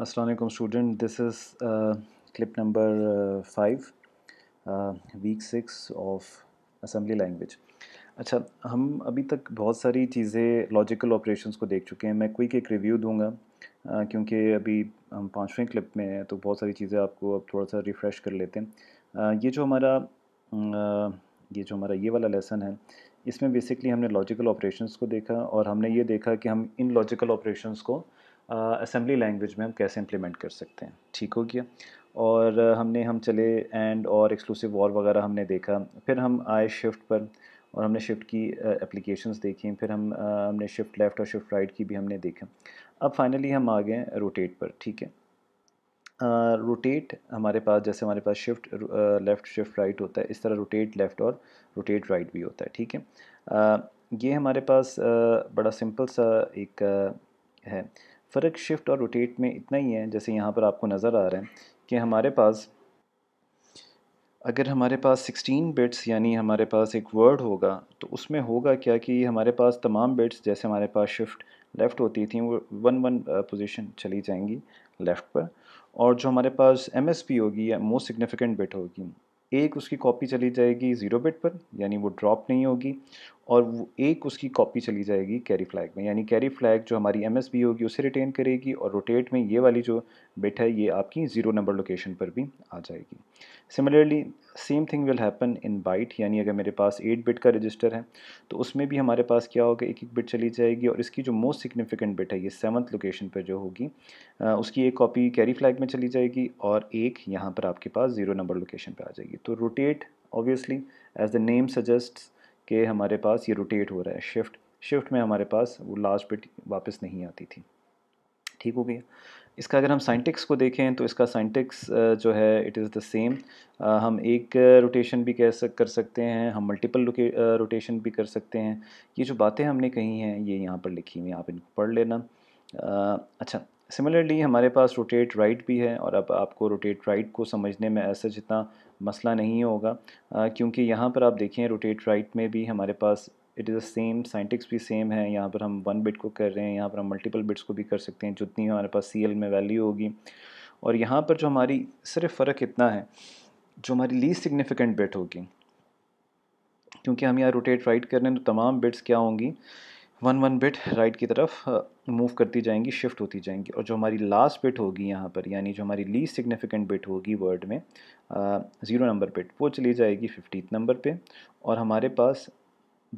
Aslam student this is clip number five week six of assembly language अच्छा हम अभी तक बहुत सारी चीज़ें लॉजिकल ऑपरेशंस को देख चुके हैं मैं क्विक एक रिव्यू दूंगा uh, क्योंकि अभी हम पाँचवें क्लिप में हैं तो बहुत सारी चीज़ें आपको अब थोड़ा सा रिफ़्रेश कर लेते हैं uh, ये जो हमारा uh, ये जो हमारा ये वाला लेसन है इसमें बेसिकली हमने लॉजिकल ऑपरेशंस को देखा और हमने ये देखा कि हम इन लॉजिकल ऑपरेशंस को uh, असेंबली लैंग्वेज में हम कैसे इम्प्लीमेंट कर सकते हैं ठीक हो गया और हमने हम चले एंड और एक्सक्लूसिव वॉर वगैरह हमने देखा फिर हम आए शिफ्ट पर और हमने शिफ्ट की एप्लीकेशंस देखी फिर हम हमने शिफ्ट लेफ़्ट और शिफ्ट राइट की भी हमने देखा अब फाइनली हम आ गए रोटेट पर ठीक है रोटेट हमारे पास जैसे हमारे पास शिफ्ट लेफ़्ट शिफ्ट राइट होता है इस तरह रोटेट लेफ़्ट और रोटेट राइट भी होता है ठीक है ये हमारे पास बड़ा सिंपल सा एक है फ़र्क शिफ्ट और रोटेट में इतना ही है जैसे यहाँ पर आपको नज़र आ रहा है कि हमारे पास अगर हमारे पास 16 बिट्स यानी हमारे पास एक वर्ड होगा तो उसमें होगा क्या कि हमारे पास तमाम बिट्स जैसे हमारे पास शिफ्ट लेफ़्ट होती थी वो वन वन पोजीशन चली जाएंगी लेफ़्ट पर और जो हमारे पास एम होगी या मोस्ट सिग्निफिकेंट बिट होगी एक उसकी कॉपी चली जाएगी ज़ीरो बिट पर यानी वो ड्रॉप नहीं होगी और वो एक उसकी कॉपी चली जाएगी कैरी फ्लैग में यानी कैरी फ्लैग जो हमारी एम होगी उसे रिटेन करेगी और रोटेट में ये वाली जो बिट है ये आपकी ज़ीरो नंबर लोकेशन पर भी आ जाएगी similarly same thing will happen in byte यानी अगर मेरे पास एट बिट का रजिस्टर है तो उसमें भी हमारे पास क्या होगा एक एक बिट चली जाएगी और इसकी जो मोस्ट सिग्निफिकेंट बिट है ये सेवन्थ लोकेशन पर जो होगी उसकी एक कॉपी कैरी फ्लैग में चली जाएगी और एक यहाँ पर आपके पास ज़ीरो नंबर लोकेशन पर आ जाएगी तो rotate obviously as the name suggests कि हमारे पास ये रोटेट हो रहा है शिफ्ट शिफ्ट में हमारे पास वो लास्ट बिट वापस नहीं आती थी ठीक हो गया इसका अगर हम साइंटिक्स को देखें तो इसका साइंटिक्स जो है इट इज़ द सेम हम एक रोटेशन भी कह सक कर सकते हैं हम मल्टीपल रोटेशन भी कर सकते हैं ये जो बातें हमने कही हैं ये यहाँ पर लिखी हुई आप इनको पढ़ लेना आ, अच्छा सिमिलरली हमारे पास रोटेट राइट भी है और अब आपको रोटेट राइट को समझने में ऐसा जितना मसला नहीं होगा क्योंकि यहाँ पर आप देखें रोटेट राइट में भी हमारे पास it is the same semantics भी सेम है यहाँ पर हम वन बिट को कर रहे हैं यहाँ पर हम मल्टीपल बिट्स को भी कर सकते हैं जितनी हमारे पास सी में वैल्यू होगी और यहाँ पर जो हमारी सिर्फ फ़र्क इतना है जो हमारी लीस्ट सिग्निफिकेंट बिट होगी क्योंकि हम यहाँ रोटेट राइट कर रहे हैं तो तमाम बिट्स क्या होंगी वन वन बिट राइट की तरफ मूव करती जाएंगी शिफ्ट होती जाएंगी और जो हमारी लास्ट बिट होगी यहाँ पर यानी जो हमारी लीस्ट सिग्निफिकेंट बिट होगी वर्ड में ज़ीरो नंबर बिट वो चली जाएगी फिफ्टीथ नंबर पे और हमारे पास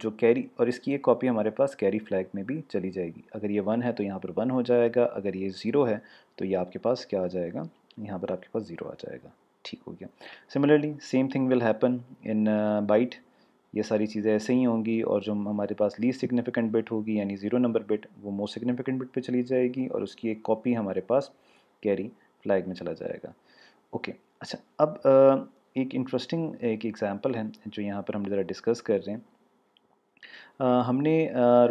जो कैरी और इसकी एक कॉपी हमारे पास कैरी फ्लैग में भी चली जाएगी अगर ये वन है तो यहाँ पर वन हो जाएगा अगर ये ज़ीरो है तो ये आपके पास क्या आ जाएगा यहाँ पर आपके पास ज़ीरो आ जाएगा ठीक हो गया similarly same thing will happen in byte ये सारी चीज़ें ऐसे ही होंगी और जो हमारे पास लीस्ट सिग्निफिकेंट बिट होगी यानी ज़ीरो नंबर बिट वो मोस्ट सिग्निफिकेंट बिट पे चली जाएगी और उसकी एक कॉपी हमारे पास कैरी फ्लैग में चला जाएगा ओके okay, अच्छा अब एक इंटरेस्टिंग एक एग्ज़ाम्पल है जो यहाँ पर हम ज़रा डिस्कस कर रहे हैं हमने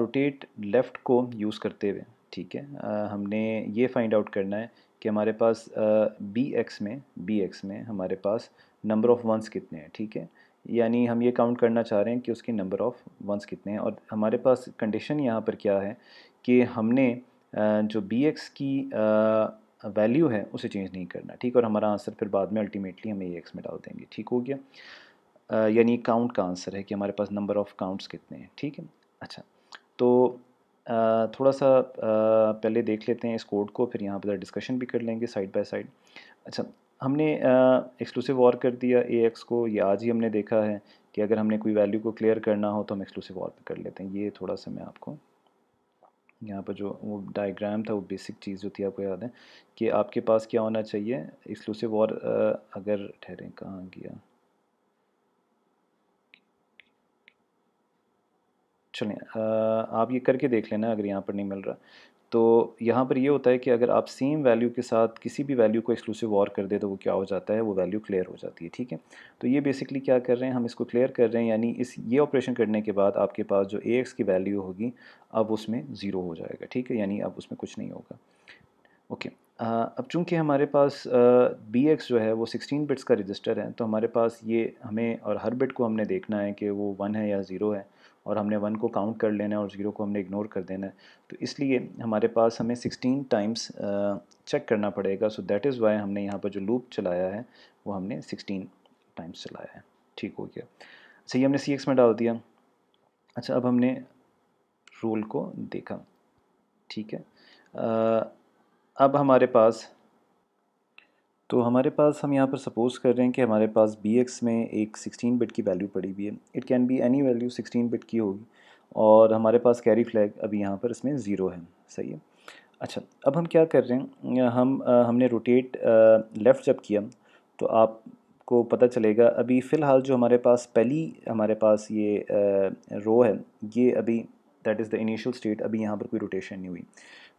रोटेट लेफ़्ट को यूज़ करते हुए ठीक है हमने ये फाइंड आउट करना है कि हमारे पास बी एक्स में बी एक्स में हमारे पास नंबर ऑफ़ वंस कितने हैं ठीक है थीके? यानी हम ये काउंट करना चाह रहे हैं कि उसके नंबर ऑफ़ वंस कितने हैं और हमारे पास कंडीशन यहाँ पर क्या है कि हमने जो बी एक्स की वैल्यू है उसे चेंज नहीं करना ठीक और हमारा आंसर फिर बाद में अल्टीमेटली हम ए एक्स में डाल देंगे ठीक हो गया यानी काउंट का आंसर है कि हमारे पास नंबर ऑफ़ काउंट्स कितने हैं ठीक है अच्छा तो थोड़ा सा पहले देख लेते हैं इस कोड को फिर यहाँ पर डिस्कशन भी कर लेंगे साइड बाय साइड अच्छा हमने एक्सक्लूसिव वॉर कर दिया ए एक्स को ये आज ही हमने देखा है कि अगर हमने कोई वैल्यू को क्लियर करना हो तो हम एक्सक्लूसिव और कर लेते हैं ये थोड़ा सा मैं आपको यहाँ पर जो वो डायग्राम था वो बेसिक चीज़ जो थी आपको याद है कि आपके पास क्या होना चाहिए एक्सक्लूसिव और अगर ठहरें कहाँ गया चलें आप ये करके देख लेना अगर यहाँ पर नहीं मिल रहा तो यहाँ पर ये होता है कि अगर आप सेम वैल्यू के साथ किसी भी वैल्यू को एक्सक्लूसिव और कर दे तो वो क्या हो जाता है वो वैल्यू क्लियर हो जाती है ठीक है तो ये बेसिकली क्या कर रहे हैं हम इसको क्लियर कर रहे हैं यानी इस ये ऑपरेशन करने के बाद आपके पास जो ए एक्स की वैल्यू होगी अब उसमें ज़ीरो हो जाएगा ठीक है यानी अब उसमें कुछ नहीं होगा ओके अब चूँकि हमारे पास बी एक्स जो है वो सिक्सटीन बिट्स का रजिस्टर है तो हमारे पास ये हमें और हर बिट को हमने देखना है कि वो वन है या ज़ीरो है और हमने वन को काउंट कर लेना है और ज़ीरो को हमने इग्नोर कर देना है तो इसलिए हमारे पास हमें सिक्सटीन टाइम्स चेक करना पड़ेगा सो दैट इज़ वाई हमने यहाँ पर जो लूप चलाया है वो हमने सिक्सटीन टाइम्स चलाया है ठीक हो गया सही हमने सी में डाल दिया अच्छा अब हमने रोल को देखा ठीक है आ, अब हमारे पास तो हमारे पास हम यहाँ पर सपोज़ कर रहे हैं कि हमारे पास बी एक्स में एक सिक्सटीन बिट की वैल्यू पड़ी हुई है it can be any value sixteen bit की होगी और हमारे पास कैरी फ्लैग अभी यहाँ पर इसमें ज़ीरो है सही है अच्छा अब हम क्या कर रहे हैं हम आ, हमने रोटेट लेफ़्ट जब किया तो आपको पता चलेगा अभी फ़िलहाल जो हमारे पास पहली हमारे पास ये आ, रो है ये अभी that is the initial state अभी यहाँ पर कोई रोटेशन नहीं हुई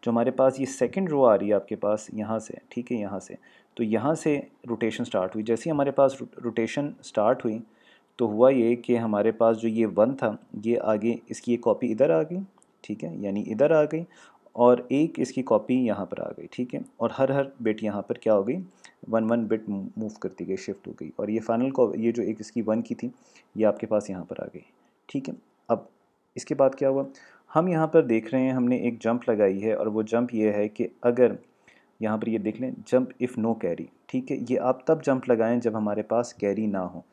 जो हमारे पास ये सेकेंड रो आ रही है आपके पास यहाँ से ठीक है यहाँ से तो यहाँ से रोटेशन स्टार्ट हुई जैसे ही हमारे पास रोटेशन स्टार्ट हुई तो हुआ ये कि हमारे पास जो ये वन था ये आगे इसकी ये कॉपी इधर आ गई ठीक है यानी इधर आ गई और एक इसकी कॉपी यहाँ पर आ गई ठीक है और हर हर बिट यहाँ पर क्या हो गई वन वन बिट मूव करती गई शिफ्ट हो गई और ये फाइनल को ये जो एक इसकी वन की थी ये आपके पास यहाँ पर आ गई ठीक है अब इसके बाद क्या हुआ हम यहाँ पर देख रहे हैं हमने एक जंप लगाई है और वो जंप ये है कि अगर यहाँ पर ये देख लें जंप इफ़ नो कैरी ठीक है ये आप तब जंप लगाएं जब हमारे पास कैरी ना हो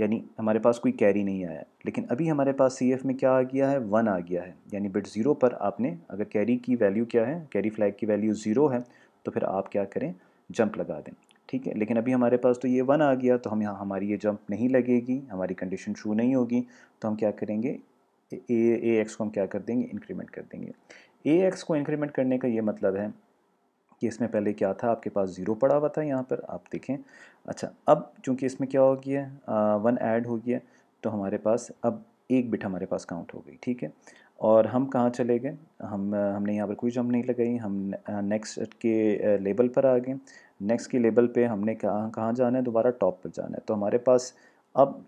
यानी हमारे पास कोई कैरी नहीं आया लेकिन अभी हमारे पास सी एफ में क्या आ गया है वन आ गया है यानी बिट ज़ीरो पर आपने अगर कैरी की वैल्यू क्या है कैरी फ्लैग की वैल्यू ज़ीरो है तो फिर आप क्या करें जंप लगा दें ठीक है लेकिन अभी हमारे पास तो ये वन आ गया तो हम यहाँ हमारी ये जंप नहीं लगेगी हमारी कंडीशन ट्रू नहीं होगी तो हम क्या करेंगे ए ए एक्स को हम क्या कर देंगे इंक्रीमेंट कर देंगे ए एक्स को इंक्रीमेंट करने का ये मतलब है कि इसमें पहले क्या था आपके पास ज़ीरो पड़ा हुआ था यहाँ पर आप देखें अच्छा अब चूँकि इसमें क्या हो गया वन ऐड हो गया तो हमारे पास अब एक बिट हमारे पास काउंट हो गई ठीक है और हम कहाँ चले गए हम हमने यहाँ पर कोई जम नहीं लगाई हम नेक्स्ट के लेबल पर आ गए नेक्स्ट के लेबल पे हमने कहाँ कहाँ जाना है दोबारा टॉप पर जाना है तो हमारे पास अब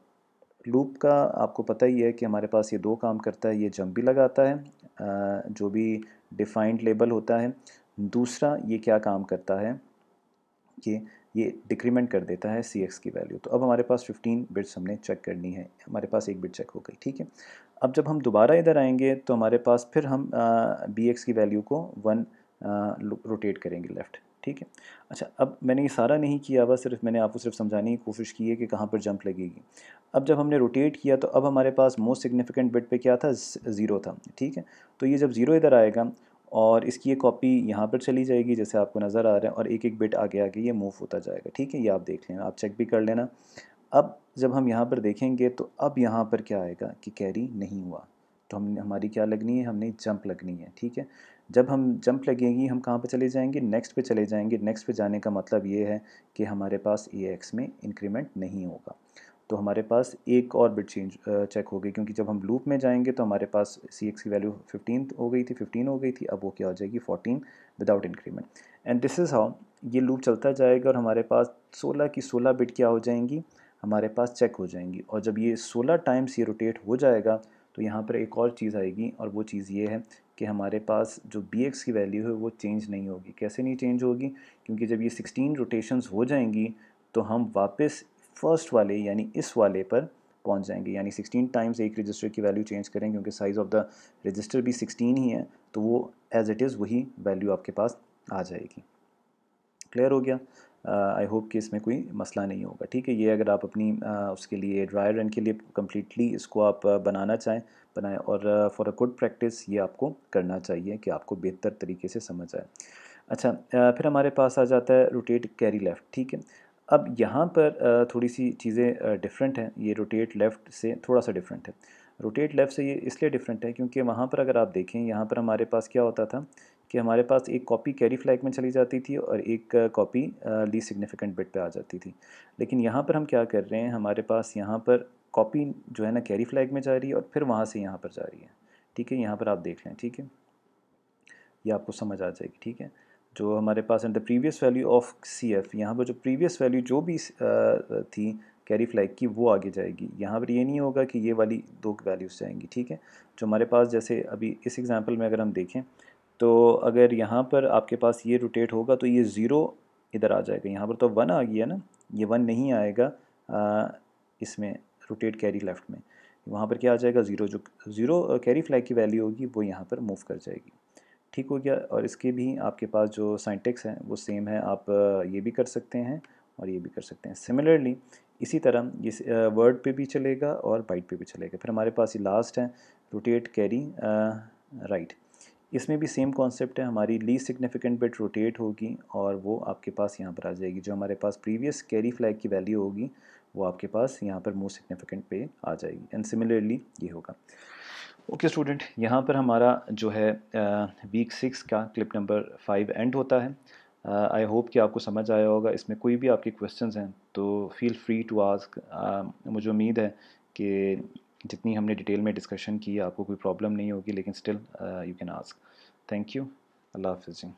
लूप का आपको पता ही है कि हमारे पास ये दो काम करता है ये जंप भी लगाता है जो भी डिफाइंड लेबल होता है दूसरा ये क्या काम करता है कि ये डिक्रीमेंट कर देता है सी एक्स की वैल्यू तो अब हमारे पास 15 बिट्स हमने चेक करनी है हमारे पास एक बिट चेक हो गई ठीक है अब जब हम दोबारा इधर आएंगे तो हमारे पास फिर हम बी एक्स की वैल्यू को वन रोटेट करेंगे लेफ़्ट ठीक है अच्छा अब मैंने ये सारा नहीं किया हुआ सिर्फ मैंने आपको सिर्फ समझाने की कोशिश की है कि कहाँ पर जंप लगेगी अब जब हमने रोटेट किया तो अब हमारे पास मोस्ट सिग्निफिकेंट बिट पे क्या था ज़ीरो था ठीक है तो ये जब ज़ीरो इधर आएगा और इसकी ये कॉपी यहाँ पर चली जाएगी जैसे आपको नज़र आ रहा है और एक एक बिट आगे आगे ये मूव होता जाएगा ठीक है ये आप देख लेना आप चेक भी कर लेना अब जब हम यहाँ पर देखेंगे तो अब यहाँ पर क्या आएगा कि कैरी नहीं हुआ तो हम हमारी क्या लगनी है हमने जंप लगनी है ठीक है जब हम जंप लगेगी हम कहाँ पे चले जाएंगे नेक्स्ट पे चले जाएंगे नेक्स्ट पे जाने का मतलब ये है कि हमारे पास ए एक्स में इंक्रीमेंट नहीं होगा तो हमारे पास एक और बिट चेंज चेक गई क्योंकि जब हम लूप में जाएंगे तो हमारे पास सी एक्स की वैल्यू फिफ्टीन हो गई थी फिफ्टीन हो गई थी अब वो क्या हो जाएगी fourteen without increment and this is how ये लूप चलता जाएगा और हमारे पास सोलह की सोलह बिट क्या हो जाएंगी हमारे पास चेक हो जाएंगी और जब ये सोलह टाइम्स ये रोटेट हो जाएगा तो यहाँ पर एक और चीज़ आएगी और वो चीज़ ये है कि हमारे पास जो बी एक्स की वैल्यू है वो चेंज नहीं होगी कैसे नहीं चेंज होगी क्योंकि जब ये सिक्सटीन रोटेशंस हो जाएंगी तो हम वापस फर्स्ट वाले यानी इस वाले पर पहुँच जाएंगे यानी 16 टाइम्स एक रजिस्टर की वैल्यू चेंज करें क्योंकि साइज़ ऑफ द रजिस्टर भी 16 ही है तो वो एज इट इज़ वही वैल्यू आपके पास आ जाएगी क्लियर हो गया आई होप कि इसमें कोई मसला नहीं होगा ठीक है ये अगर आप अपनी uh, उसके लिए ड्राई रन के लिए कम्प्लीटली इसको आप बनाना चाहें बनाएं और फॉर अ गुड प्रैक्टिस ये आपको करना चाहिए कि आपको बेहतर तरीके से समझ आए अच्छा फिर हमारे पास आ जाता है रोटेट कैरी लेफ़्ट ठीक है अब यहाँ पर थोड़ी सी चीज़ें डिफरेंट हैं ये रोटेट लेफ़्ट से थोड़ा सा डिफरेंट है रोटेट लेफ़्ट से ये इसलिए डिफरेंट है क्योंकि वहाँ पर अगर आप देखें यहाँ पर हमारे पास क्या होता था कि हमारे पास एक कॉपी कैरी फ्लैग में चली जाती थी और एक कॉपी ली सिग्निफिकेंट बिट पे आ जाती थी लेकिन यहाँ पर हम क्या कर रहे हैं हमारे पास यहाँ पर कॉपी जो है ना कैरी फ्लैग में जा रही है और फिर वहाँ से यहाँ पर जा रही है ठीक है यहाँ पर आप देख लें ठीक है ये आपको समझ आ जाएगी ठीक है जो हमारे पास the previous value of C F यहाँ पर जो प्रीवियस वैल्यू जो भी थी कैरी फ्लैग की वो आगे जाएगी यहाँ पर ये नहीं होगा कि ये वाली दो वैल्यूज़ जाएंगी ठीक है जो हमारे पास जैसे अभी इस एग्ज़ाम्पल में अगर हम देखें तो अगर यहाँ पर आपके पास ये रोटेट होगा तो ये ज़ीरो इधर आ जाएगा यहाँ पर तो वन आ गया ना ये वन नहीं आएगा इसमें रोटेट कैरी लेफ़्ट में वहाँ पर क्या आ जाएगा ज़ीरो जो ज़ीरो कैरी फ्लैग की वैल्यू होगी वो यहाँ पर मूव कर जाएगी ठीक हो गया और इसके भी आपके पास जो साइंटेक्स हैं वो सेम है आप ये भी कर सकते हैं और ये भी कर सकते हैं सिमिलरली इसी तरह ये वर्ड पे भी चलेगा और बाइट पे भी चलेगा फिर हमारे पास ये लास्ट है रोटेट कैरी राइट इसमें भी सेम कॉन्सेप्ट है हमारी ली सिग्निफिकेंट बिट रोटेट होगी और वो आपके पास यहाँ पर आ जाएगी जो हमारे पास प्रीवियस कैरी फ्लैग की वैल्यू होगी वो आपके पास यहाँ पर मोस्ट सिग्निफिकेंट पे आ जाएगी एंड सिमिलरली ये होगा ओके स्टूडेंट यहाँ पर हमारा जो है वीक सिक्स का क्लिप नंबर फाइव एंड होता है आई होप कि आपको समझ आया होगा इसमें कोई भी आपके क्वेश्चंस हैं तो फील फ्री टू आस्क मुझे उम्मीद है कि जितनी हमने डिटेल में डिस्कशन की आपको कोई प्रॉब्लम नहीं होगी लेकिन still you can ask thank you Allah हाफिज़ जी